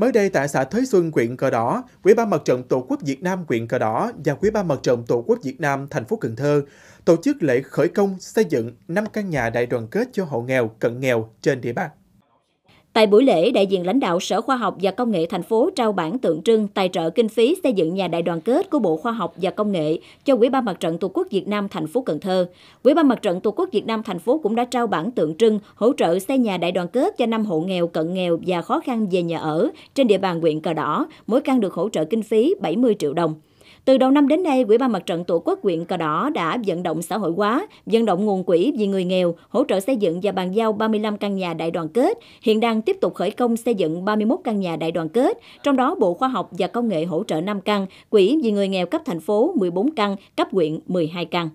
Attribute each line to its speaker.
Speaker 1: Mới đây tại xã Thới Xuân, huyện Cờ Đỏ, Quỹ ban Mặt trận Tổ quốc Việt Nam huyện Cờ Đỏ và Quỹ ban Mặt trận Tổ quốc Việt Nam thành phố Cần Thơ tổ chức lễ khởi công xây dựng 5 căn nhà đại đoàn kết cho hộ nghèo, cận nghèo trên địa bàn.
Speaker 2: Tại buổi lễ, đại diện lãnh đạo Sở Khoa học và Công nghệ thành phố trao bản tượng trưng tài trợ kinh phí xây dựng nhà đại đoàn kết của Bộ Khoa học và Công nghệ cho Ủy ban Mặt trận Tổ quốc Việt Nam thành phố Cần Thơ. Ủy ban Mặt trận Tổ quốc Việt Nam thành phố cũng đã trao bản tượng trưng hỗ trợ xây nhà đại đoàn kết cho năm hộ nghèo, cận nghèo và khó khăn về nhà ở trên địa bàn huyện Cờ Đỏ, mỗi căn được hỗ trợ kinh phí 70 triệu đồng. Từ đầu năm đến nay, Quỹ ban Mặt trận Tổ quốc huyện Cờ Đỏ đã vận động xã hội hóa, vận động nguồn quỹ vì người nghèo, hỗ trợ xây dựng và bàn giao 35 căn nhà đại đoàn kết. Hiện đang tiếp tục khởi công xây dựng 31 căn nhà đại đoàn kết, trong đó Bộ Khoa học và Công nghệ hỗ trợ 5 căn, quỹ vì người nghèo cấp thành phố 14 căn, cấp huyện 12 căn.